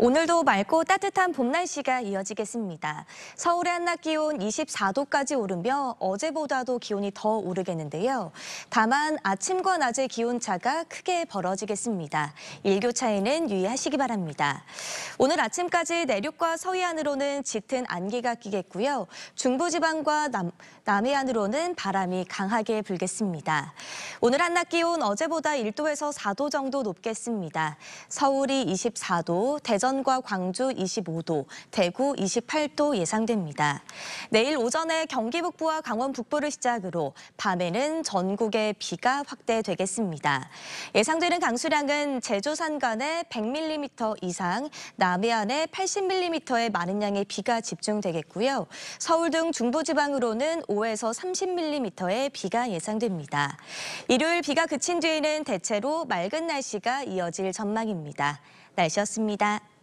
오늘도 맑고 따뜻한 봄 날씨가 이어지겠습니다. 서울의 한낮 기온 24도까지 오르며 어제보다도 기온이 더 오르겠는데요. 다만 아침과 낮의 기온 차가 크게 벌어지겠습니다. 일교차에는 유의하시기 바랍니다. 오늘 아침까지 내륙과 서해안으로는 짙은 안개가 끼겠고요. 중부지방과 남, 남해안으로는 바람이 강하게 불겠습니다. 오늘 한낮 기온 어제보다 1도에서 4도 정도 높겠습니다. 서울이 24도, 대전 대전과 광주 25도, 대구 28도 예상됩니다. 내일 오전에 경기 북부와 강원 북부를 시작으로 밤에는 전국에 비가 확대되겠습니다. 예상되는 강수량은 제주 산간에 100mm 이상, 남해안에 80mm의 많은 양의 비가 집중되겠고요. 서울 등 중부지방으로는 5에서 30mm의 비가 예상됩니다. 일요일 비가 그친 뒤에는 대체로 맑은 날씨가 이어질 전망입니다. 날씨였습니다.